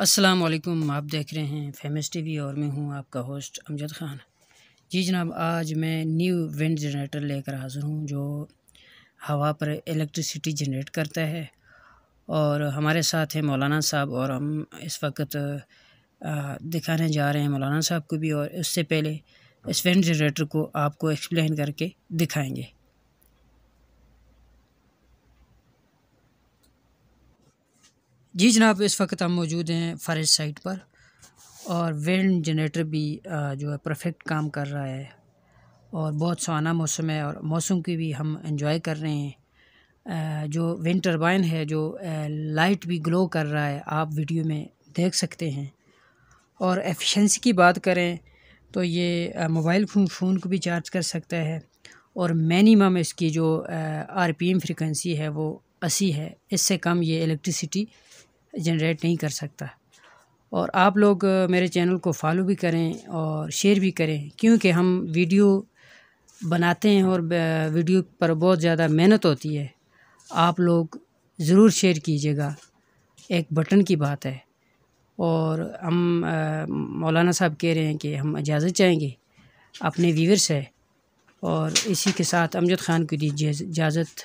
अस्सलाम वालेकुम आप देख रहे हैं फेमस टीवी और मैं हूं आपका होस्ट अमजद ख़ान जी जनाब आज मैं न्यू विंड जनरेटर लेकर हाज़िर हूं जो हवा पर इलेक्ट्रिसिटी जनरेट करता है और हमारे साथ हैं मौलाना साहब और हम इस वक्त दिखाने जा रहे हैं मौलाना साहब को भी और उससे पहले इस विंड जनरेटर को आपको एक्सप्लेन करके दिखाएँगे जी जनाब इस वक्त हम मौजूद हैं फरेज साइट पर और विंड जनरेटर भी जो है परफेक्ट काम कर रहा है और बहुत सुहाना मौसम है और मौसम की भी हम इन्जॉय कर रहे हैं जो विंड टरबाइन है जो लाइट भी ग्लो कर रहा है आप वीडियो में देख सकते हैं और एफिशिएंसी की बात करें तो ये मोबाइल फ़ोन फ़ोन को भी चार्ज कर सकता है और मिनिमम इसकी जो आर पी एम फ्रिक्वेंसी है वो अस्सी है इससे कम ये इलेक्ट्रिसिटी जनरेट नहीं कर सकता और आप लोग मेरे चैनल को फॉलो भी करें और शेयर भी करें क्योंकि हम वीडियो बनाते हैं और वीडियो पर बहुत ज़्यादा मेहनत होती है आप लोग ज़रूर शेयर कीजिएगा एक बटन की बात है और हम मौलाना साहब कह रहे हैं कि हम इजाज़त चाहेंगे अपने व्यूवर से और इसी के साथ अमजद ख़ान को दीजिए इजाज़त